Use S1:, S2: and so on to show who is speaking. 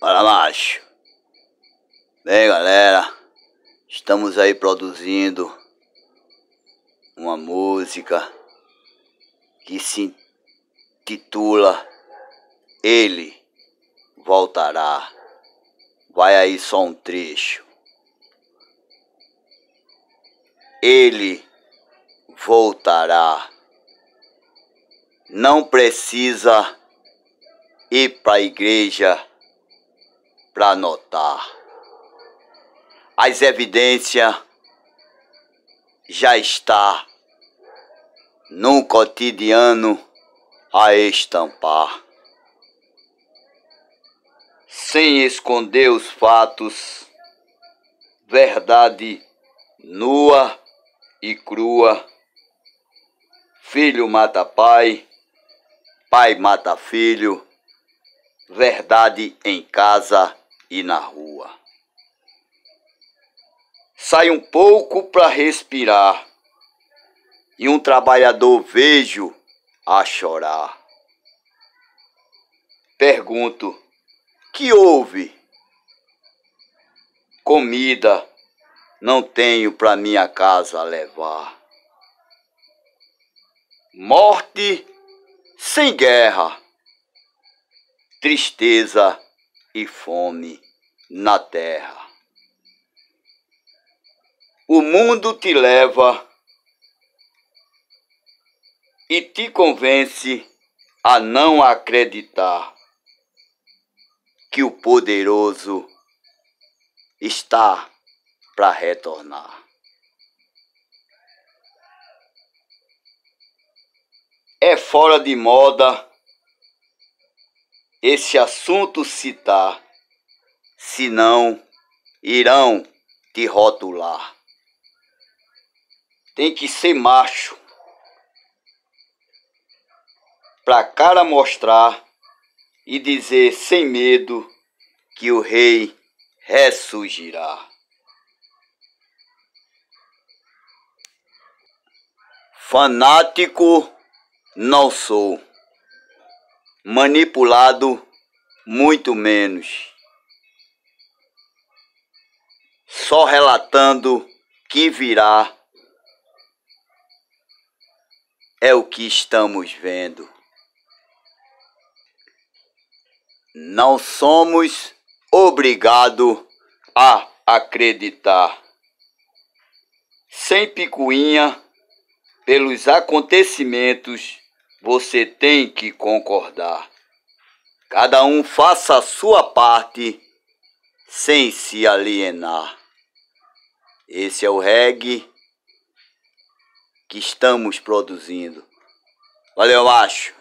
S1: Para baixo. Bem, galera, estamos aí produzindo uma música que se titula Ele Voltará. Vai aí só um trecho. Ele voltará. Não precisa ir para a igreja para notar. As evidências já está num cotidiano a estampar. Sem esconder os fatos, verdade nua e crua. Filho mata pai, pai mata filho, verdade em casa e na rua. Sai um pouco para respirar e um trabalhador vejo a chorar. Pergunto: que houve? Comida não tenho para minha casa levar. Morte sem guerra, tristeza e fome na terra. O mundo te leva e te convence a não acreditar que o poderoso está para retornar. É fora de moda este assunto citar, senão irão te rotular. Tem que ser macho pra cara mostrar e dizer sem medo que o rei ressurgirá. Fanático não sou manipulado muito menos. Só relatando que virá é o que estamos vendo. Não somos obrigados a acreditar. Sem picuinha, pelos acontecimentos você tem que concordar. Cada um faça a sua parte sem se alienar. Esse é o reggae que estamos produzindo. Valeu, macho!